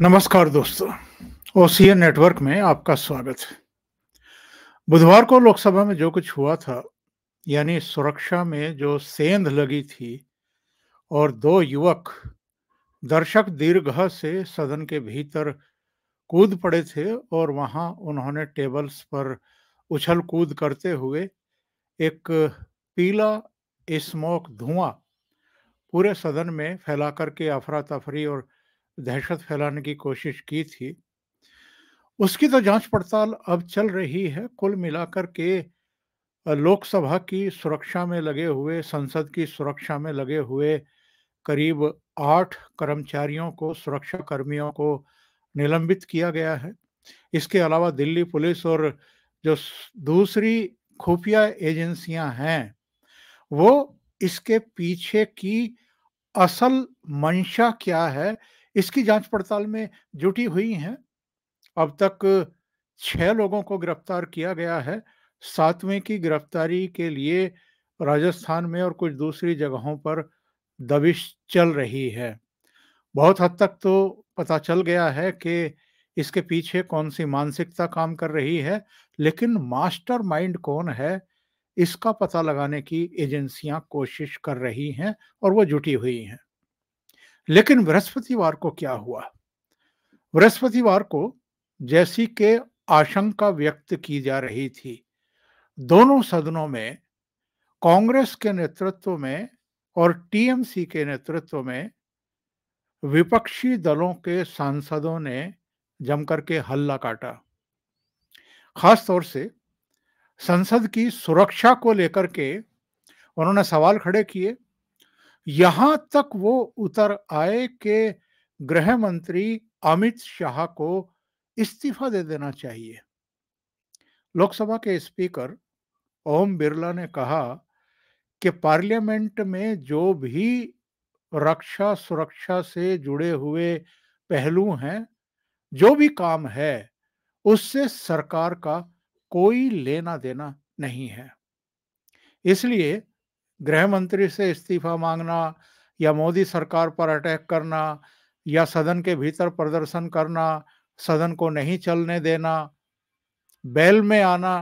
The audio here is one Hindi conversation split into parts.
नमस्कार दोस्तों ओसीए नेटवर्क में आपका स्वागत है बुधवार को लोकसभा में जो कुछ हुआ था यानी सुरक्षा में जो सेंध लगी थी और दो युवक दर्शक दीर्घ से सदन के भीतर कूद पड़े थे और वहां उन्होंने टेबल्स पर उछल कूद करते हुए एक पीला स्मोक धुआं पूरे सदन में फैला करके अफरा तफरी और दहशत फैलाने की कोशिश की थी उसकी तो जांच पड़ताल अब चल रही है कुल मिलाकर के लोकसभा की सुरक्षा में लगे हुए संसद की सुरक्षा में लगे हुए करीब आठ कर्मचारियों को सुरक्षा कर्मियों को निलंबित किया गया है इसके अलावा दिल्ली पुलिस और जो दूसरी खुफिया एजेंसियां हैं वो इसके पीछे की असल मंशा क्या है इसकी जांच पड़ताल में जुटी हुई हैं अब तक छह लोगों को गिरफ्तार किया गया है सातवें की गिरफ्तारी के लिए राजस्थान में और कुछ दूसरी जगहों पर दबिश चल रही है बहुत हद तक तो पता चल गया है कि इसके पीछे कौन सी मानसिकता काम कर रही है लेकिन मास्टर माइंड कौन है इसका पता लगाने की एजेंसियां कोशिश कर रही हैं और वो जुटी हुई हैं लेकिन बृहस्पतिवार को क्या हुआ बृहस्पतिवार को जैसी के आशंका व्यक्त की जा रही थी दोनों सदनों में कांग्रेस के नेतृत्व में और टीएमसी के नेतृत्व में विपक्षी दलों के सांसदों ने जमकर के हल्ला काटा खास तौर से संसद की सुरक्षा को लेकर के उन्होंने सवाल खड़े किए यहां तक वो उतर आए कि गृह मंत्री अमित शाह को इस्तीफा दे देना चाहिए लोकसभा के स्पीकर ओम बिरला ने कहा कि पार्लियामेंट में जो भी रक्षा सुरक्षा से जुड़े हुए पहलू हैं जो भी काम है उससे सरकार का कोई लेना देना नहीं है इसलिए गृह मंत्री से इस्तीफा मांगना या मोदी सरकार पर अटैक करना या सदन के भीतर प्रदर्शन करना सदन को नहीं चलने देना बैल में आना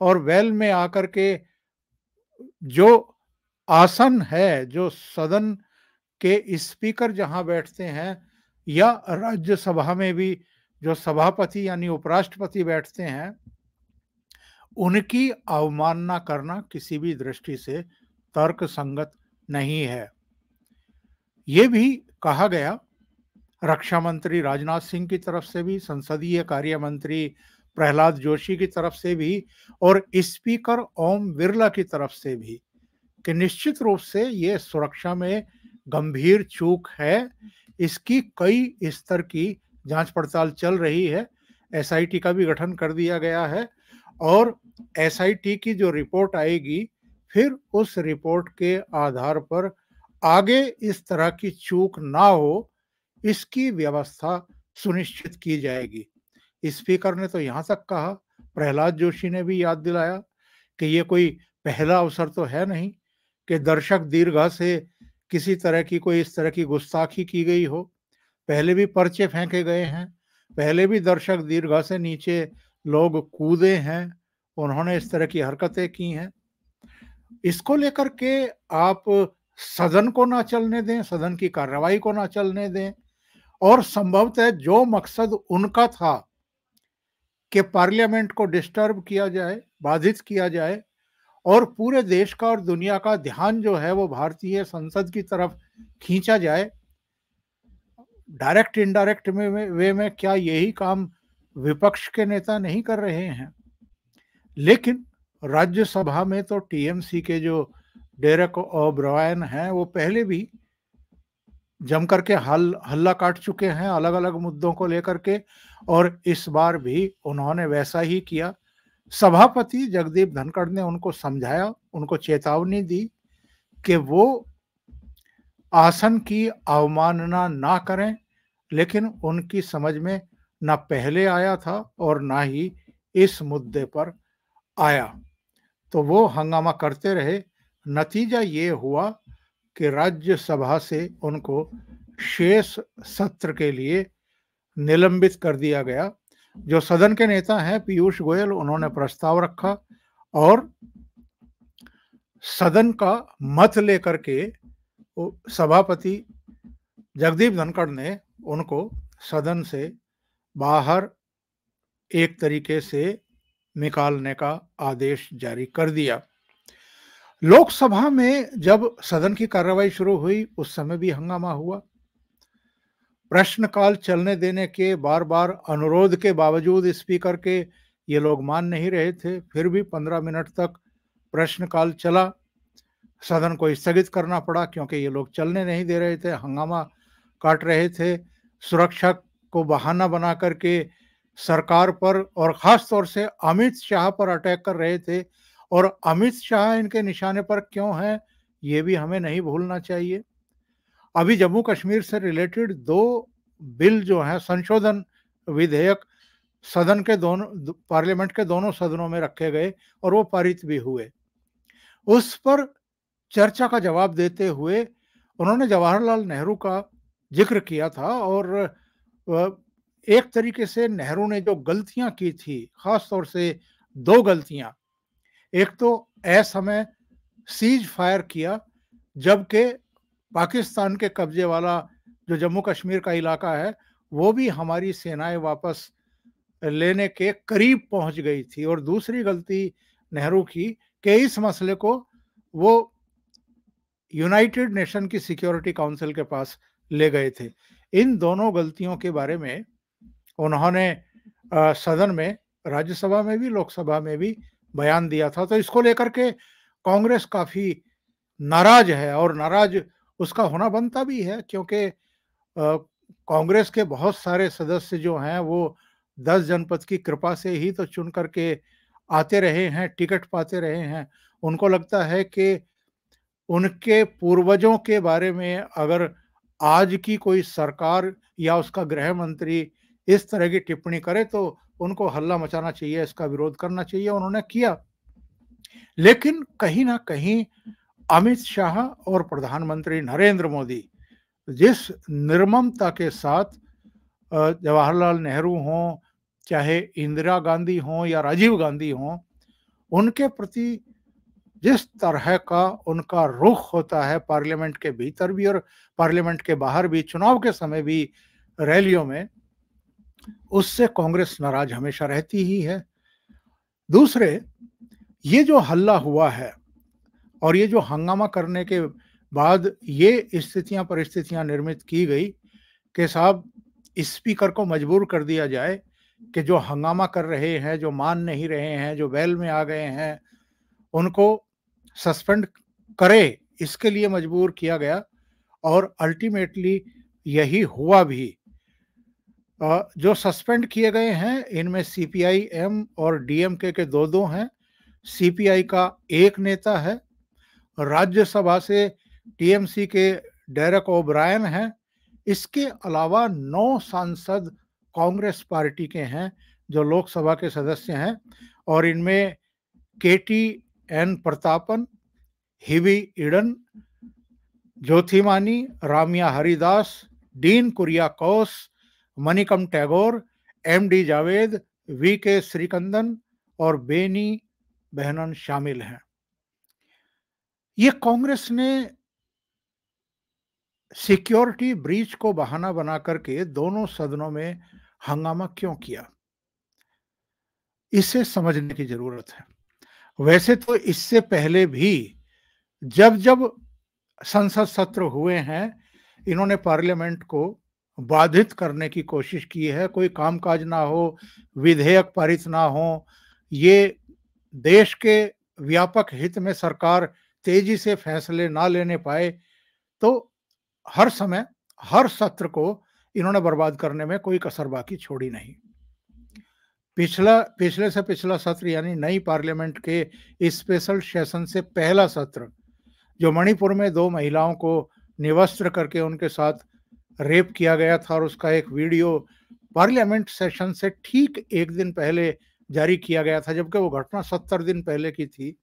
और बैल में आकर के जो आसन है जो सदन के स्पीकर जहां बैठते हैं या राज्यसभा में भी जो सभापति यानी उपराष्ट्रपति बैठते हैं उनकी अवमानना करना किसी भी दृष्टि से तर्क संगत नहीं है ये भी कहा गया रक्षा मंत्री राजनाथ सिंह की तरफ से भी संसदीय कार्य मंत्री प्रहलाद जोशी की तरफ से भी और स्पीकर ओम बिरला की तरफ से भी कि निश्चित रूप से ये सुरक्षा में गंभीर चूक है इसकी कई स्तर की जांच पड़ताल चल रही है एसआईटी का भी गठन कर दिया गया है और एसआईटी की जो रिपोर्ट आएगी फिर उस रिपोर्ट के आधार पर आगे इस तरह की चूक ना हो इसकी व्यवस्था सुनिश्चित की जाएगी स्पीकर ने तो यहाँ तक कहा प्रहलाद जोशी ने भी याद दिलाया कि ये कोई पहला अवसर तो है नहीं कि दर्शक दीर्घा से किसी तरह की कोई इस तरह की गुस्ताखी की गई हो पहले भी पर्चे फेंके गए हैं पहले भी दर्शक दीर्घा से नीचे लोग कूदे हैं उन्होंने इस तरह की हरकतें की हैं इसको लेकर के आप सदन को ना चलने दें सदन की कार्रवाई को ना चलने दें और संभवतः जो मकसद उनका था कि पार्लियामेंट को डिस्टर्ब किया जाए बाधित किया जाए और पूरे देश का और दुनिया का ध्यान जो है वो भारतीय संसद की तरफ खींचा जाए डायरेक्ट इनडायरेक्ट में वे में क्या यही काम विपक्ष के नेता नहीं कर रहे हैं लेकिन राज्यसभा में तो टीएमसी के जो डेरेक ओब्रायन हैं वो पहले भी जमकर के हल हल्ला काट चुके हैं अलग अलग मुद्दों को लेकर के और इस बार भी उन्होंने वैसा ही किया सभापति जगदीप धनखड़ ने उनको समझाया उनको चेतावनी दी कि वो आसन की अवमानना ना करें लेकिन उनकी समझ में ना पहले आया था और ना ही इस मुद्दे पर आया तो वो हंगामा करते रहे नतीजा ये हुआ कि राज्यसभा से उनको शेष सत्र के लिए निलंबित कर दिया गया जो सदन के नेता हैं पीयूष गोयल उन्होंने प्रस्ताव रखा और सदन का मत लेकर के सभापति जगदीप धनखड़ ने उनको सदन से बाहर एक तरीके से निकालने का आदेश जारी कर दिया लोकसभा में जब सदन की कार्रवाई शुरू हुई उस समय भी हंगामा हुआ प्रश्नकाल चलने देने के बार बार अनुरोध के बावजूद स्पीकर के ये लोग मान नहीं रहे थे फिर भी पंद्रह मिनट तक प्रश्नकाल चला सदन को स्थगित करना पड़ा क्योंकि ये लोग चलने नहीं दे रहे थे हंगामा काट रहे थे सुरक्षा को बहाना बना करके सरकार पर और ख़ास तौर से अमित शाह पर अटैक कर रहे थे और अमित शाह इनके निशाने पर क्यों हैं ये भी हमें नहीं भूलना चाहिए अभी जम्मू कश्मीर से रिलेटेड दो बिल जो हैं संशोधन विधेयक सदन के दोनों पार्लियामेंट के दोनों सदनों में रखे गए और वो पारित भी हुए उस पर चर्चा का जवाब देते हुए उन्होंने जवाहरलाल नेहरू का जिक्र किया था और एक तरीके से नेहरू ने जो गलतियां की थी खास तौर से दो गलतियां एक तो समय सीज फायर किया जबकि पाकिस्तान के कब्जे वाला जो जम्मू कश्मीर का इलाका है वो भी हमारी सेनाएं वापस लेने के करीब पहुंच गई थी और दूसरी गलती नेहरू की कि इस मसले को वो यूनाइटेड नेशन की सिक्योरिटी काउंसिल के पास ले गए थे इन दोनों गलतियों के बारे में उन्होंने सदन में राज्यसभा में भी लोकसभा में भी बयान दिया था तो इसको लेकर के कांग्रेस काफी नाराज है और नाराज उसका होना बनता भी है क्योंकि कांग्रेस के बहुत सारे सदस्य जो हैं वो दस जनपद की कृपा से ही तो चुन करके आते रहे हैं टिकट पाते रहे हैं उनको लगता है कि उनके पूर्वजों के बारे में अगर आज की कोई सरकार या उसका गृह मंत्री इस तरह की टिप्पणी करे तो उनको हल्ला मचाना चाहिए इसका विरोध करना चाहिए उन्होंने किया लेकिन कहीं ना कहीं अमित शाह और प्रधानमंत्री नरेंद्र मोदी जिस निर्ममता के साथ जवाहरलाल नेहरू हों चाहे इंदिरा गांधी हो या राजीव गांधी हों उनके प्रति जिस तरह का उनका रुख होता है पार्लियामेंट के भीतर भी और पार्लियामेंट के बाहर भी चुनाव के समय भी रैलियों में उससे कांग्रेस नाराज हमेशा रहती ही है दूसरे ये जो हल्ला हुआ है और ये जो हंगामा करने के बाद ये स्थितियां परिस्थितियां निर्मित की गई कि साहब स्पीकर को मजबूर कर दिया जाए कि जो हंगामा कर रहे हैं जो मान नहीं रहे हैं जो बैल में आ गए हैं उनको सस्पेंड करे इसके लिए मजबूर किया गया और अल्टीमेटली यही हुआ भी जो सस्पेंड किए गए हैं इनमें एम और डीएमके के दो दो हैं सीपीआई का एक नेता है राज्यसभा से टीएमसी के डेरक ओब्रायन हैं इसके अलावा नौ सांसद कांग्रेस पार्टी के हैं जो लोकसभा के सदस्य हैं और इनमें के T N Prathapan Hibi Eden Jothimani Ramya Haridas Dean Kuriakose Manickam Tagore M D Javed V K Sreekandan और बेनी बहनन शामिल हैं ये कांग्रेस ने सिक्योरिटी ब्रीच को बहाना बना करके दोनों सदनों में हंगामा क्यों किया इसे समझने की जरूरत है वैसे तो इससे पहले भी जब जब संसद सत्र हुए हैं इन्होंने पार्लियामेंट को बाधित करने की कोशिश की है कोई कामकाज ना हो विधेयक पारित ना हो ये देश के व्यापक हित में सरकार तेजी से फैसले ना लेने पाए तो हर समय हर सत्र को इन्होंने बर्बाद करने में कोई कसर बाकी छोड़ी नहीं पिछला पिछले से पिछला सत्र यानी नई पार्लियामेंट के स्पेशल सेशन से पहला सत्र जो मणिपुर में दो महिलाओं को निवस्त्र करके उनके साथ रेप किया गया था और उसका एक वीडियो पार्लियामेंट सेशन से ठीक एक दिन पहले जारी किया गया था जबकि वो घटना सत्तर दिन पहले की थी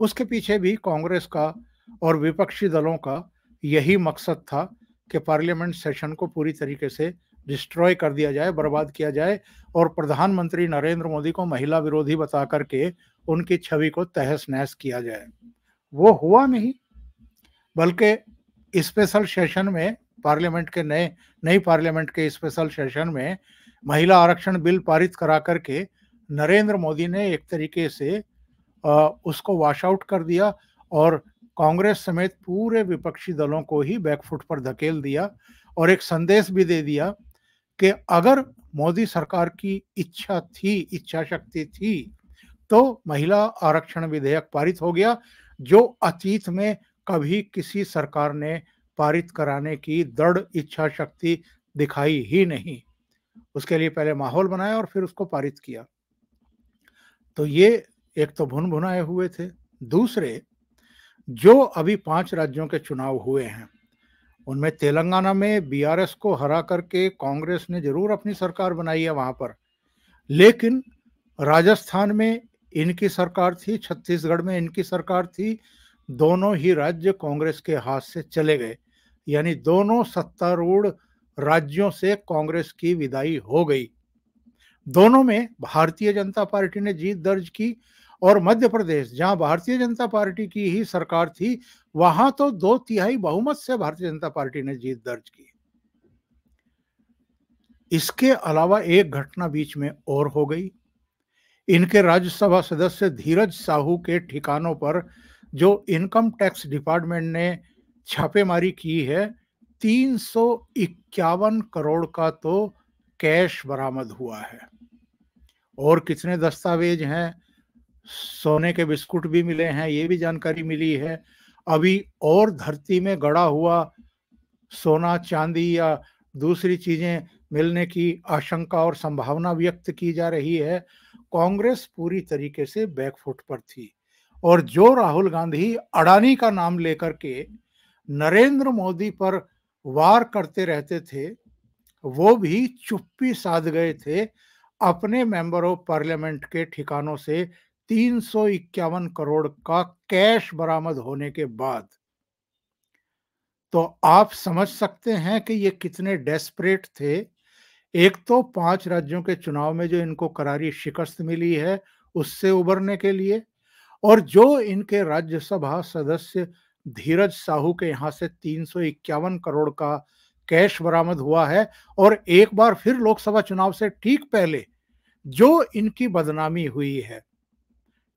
उसके पीछे भी कांग्रेस का और विपक्षी दलों का यही मकसद था कि पार्लियामेंट सेशन को पूरी तरीके से डिस्ट्रॉय कर दिया जाए बर्बाद किया जाए और प्रधानमंत्री नरेंद्र मोदी को महिला विरोधी बता करके उनकी छवि को तहस नहस किया जाए वो हुआ नहीं बल्कि स्पेशल सेशन में पार्लियामेंट के नए नई पार्लियामेंट के स्पेशल सेशन में महिला आरक्षण बिल पारित करा करके नरेंद्र मोदी ने एक तरीके से आ, उसको वॉश आउट कर दिया और कांग्रेस समेत पूरे विपक्षी दलों को ही बैकफुट पर धकेल दिया और एक संदेश भी दे दिया कि अगर मोदी सरकार की इच्छा थी इच्छा शक्ति थी तो महिला आरक्षण विधेयक पारित हो गया जो अतीत में कभी किसी सरकार ने पारित कराने की दृढ़ इच्छा शक्ति दिखाई ही नहीं उसके लिए पहले माहौल बनाया और फिर उसको पारित किया तो ये एक तो भुन भुनाए हुए थे दूसरे जो अभी पांच राज्यों के चुनाव हुए हैं उनमें तेलंगाना में बीआरएस को हरा करके कांग्रेस ने जरूर अपनी सरकार बनाई है वहां पर लेकिन राजस्थान में इनकी सरकार थी छत्तीसगढ़ में इनकी सरकार थी दोनों ही राज्य कांग्रेस के हाथ से चले गए यानी दोनों सत्तारूढ़ राज्यों से कांग्रेस की विदाई हो गई दोनों में भारतीय जनता पार्टी ने जीत दर्ज की और मध्य प्रदेश जहां भारतीय जनता पार्टी की ही सरकार थी वहां तो दो तिहाई बहुमत से भारतीय जनता पार्टी ने जीत दर्ज की इसके अलावा एक घटना बीच में और हो गई इनके राज्यसभा सदस्य धीरज साहू के ठिकानों पर जो इनकम टैक्स डिपार्टमेंट ने छापेमारी की है तीन करोड़ का तो कैश बरामद हुआ है और कितने दस्तावेज हैं सोने के बिस्कुट भी मिले हैं ये भी जानकारी मिली है अभी और धरती में गड़ा हुआ सोना चांदी या दूसरी चीजें मिलने की आशंका और संभावना व्यक्त की जा रही है कांग्रेस पूरी तरीके से बैकफुट पर थी और जो राहुल गांधी अडानी का नाम लेकर के नरेंद्र मोदी पर वार करते रहते थे वो भी चुप्पी साध गए थे अपने मेंबर ऑफ पार्लियामेंट के ठिकानों से तीन करोड़ का कैश बरामद होने के बाद तो आप समझ सकते हैं कि ये कितने डेस्परेट थे एक तो पांच राज्यों के चुनाव में जो इनको करारी शिकस्त मिली है उससे उबरने के लिए और जो इनके राज्यसभा सदस्य धीरज साहू के यहाँ से तीन करोड़ का कैश बरामद हुआ है और एक बार फिर लोकसभा चुनाव से ठीक पहले जो इनकी बदनामी हुई है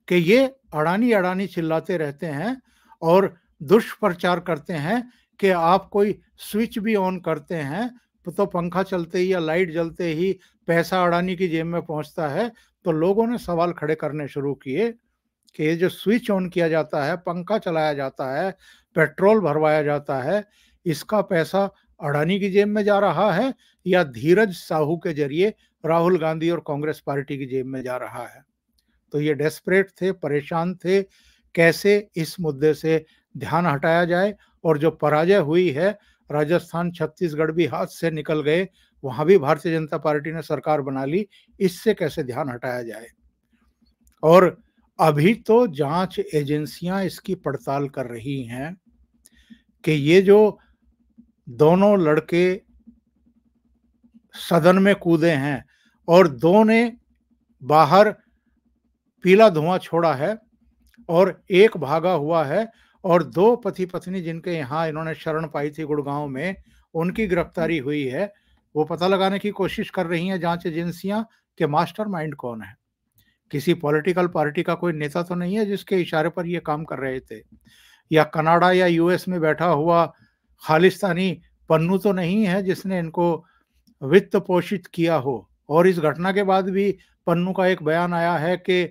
कि ये अड़ानी अड़ानी चिल्लाते रहते हैं और दुष्प्रचार करते हैं कि आप कोई स्विच भी ऑन करते हैं तो पंखा चलते ही या लाइट जलते ही पैसा अड़ानी की जेब में पहुंचता है तो लोगों ने सवाल खड़े करने शुरू किए कि जो स्विच ऑन किया जाता है पंखा चलाया जाता है पेट्रोल भरवाया जाता है इसका पैसा अडानी की जेब में जा रहा है या धीरज साहू के जरिए राहुल गांधी और कांग्रेस पार्टी की जेब में जा रहा है तो ये डेस्परेट थे परेशान थे कैसे इस मुद्दे से ध्यान हटाया जाए और जो पराजय हुई है राजस्थान छत्तीसगढ़ भी हाथ से निकल गए वहां भी भारतीय जनता पार्टी ने सरकार बना ली इससे कैसे ध्यान हटाया जाए और अभी तो जांच एजेंसियां इसकी पड़ताल कर रही हैं कि ये जो दोनों लड़के सदन में कूदे हैं और दो ने बाहर पीला धुआं छोड़ा है और एक भागा हुआ है और दो पति पत्नी जिनके यहाँ इन्होंने शरण पाई थी गुड़गांव में उनकी गिरफ्तारी हुई है वो पता लगाने की कोशिश कर रही हैं जांच एजेंसियां कि मास्टरमाइंड कौन है किसी पॉलिटिकल पार्टी का कोई नेता तो नहीं है जिसके इशारे पर ये काम कर रहे थे या कनाडा या यूएस में बैठा हुआ खालिस्तानी पन्नू तो नहीं है जिसने इनको वित्त पोषित किया हो और इस घटना के बाद भी पन्नू का एक बयान आया है कि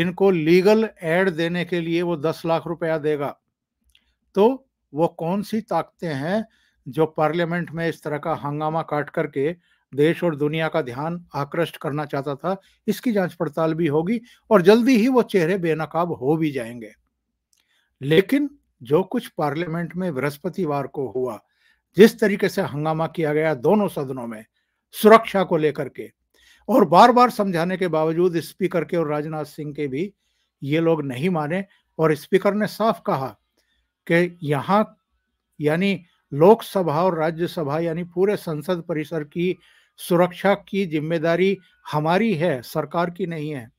इनको लीगल एड देने के लिए वो दस लाख रुपया देगा तो वो कौन सी ताकतें हैं जो पार्लियामेंट में इस तरह का हंगामा काट करके देश और दुनिया का ध्यान आकृष्ट करना चाहता था इसकी जांच पड़ताल भी होगी और जल्दी ही वो चेहरे बेनकाब हो भी जाएंगे लेकिन जो कुछ पार्लियामेंट में बृहस्पतिवार को हुआ जिस तरीके से हंगामा किया गया दोनों सदनों में सुरक्षा को लेकर के और बार बार समझाने के बावजूद स्पीकर के और राजनाथ सिंह के भी ये लोग नहीं माने और स्पीकर ने साफ कहा कि यहाँ यानी लोकसभा और राज्यसभा यानी पूरे संसद परिसर की सुरक्षा की जिम्मेदारी हमारी है सरकार की नहीं है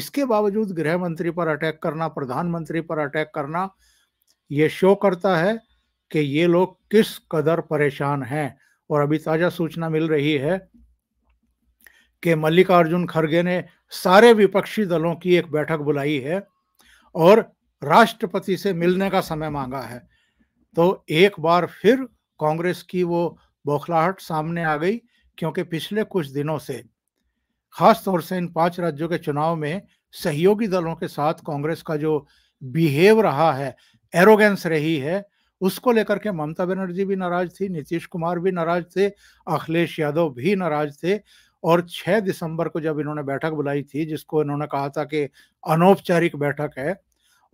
इसके बावजूद गृह मंत्री पर अटैक करना प्रधानमंत्री पर अटैक करना ये शो करता है कि ये लोग किस कदर परेशान हैं और अभी ताज़ा सूचना मिल रही है कि मल्लिकार्जुन खड़गे ने सारे विपक्षी दलों की एक बैठक बुलाई है और राष्ट्रपति से मिलने का समय मांगा है तो एक बार फिर कांग्रेस की वो बौखलाहट सामने आ गई क्योंकि पिछले कुछ दिनों से खास तौर से इन पांच राज्यों के चुनाव में सहयोगी दलों के साथ कांग्रेस का जो बिहेव रहा है एरोगेंस रही है उसको लेकर के ममता बनर्जी भी नाराज थी नीतीश कुमार भी नाराज थे अखिलेश यादव भी नाराज थे और 6 दिसंबर को जब इन्होंने बैठक बुलाई थी जिसको इन्होंने कहा था कि अनौपचारिक बैठक है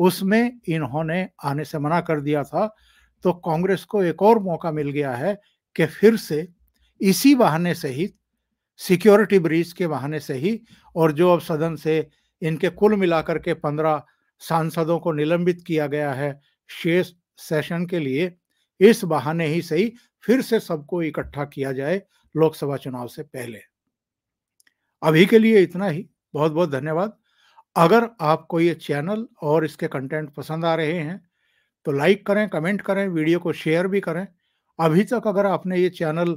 उसमें इन्होंने आने से मना कर दिया था तो कांग्रेस को एक और मौका मिल गया है कि फिर से इसी बहाने से ही सिक्योरिटी ब्रिज के बहाने से ही और जो अब सदन से इनके कुल मिलाकर के पंद्रह सांसदों को निलंबित किया गया है शेष सेशन के लिए इस बहाने ही सही फिर से सबको इकट्ठा किया जाए लोकसभा चुनाव से पहले अभी के लिए इतना ही बहुत बहुत धन्यवाद अगर आपको ये चैनल और इसके कंटेंट पसंद आ रहे हैं तो लाइक करें कमेंट करें वीडियो को शेयर भी करें अभी तक अगर आपने ये चैनल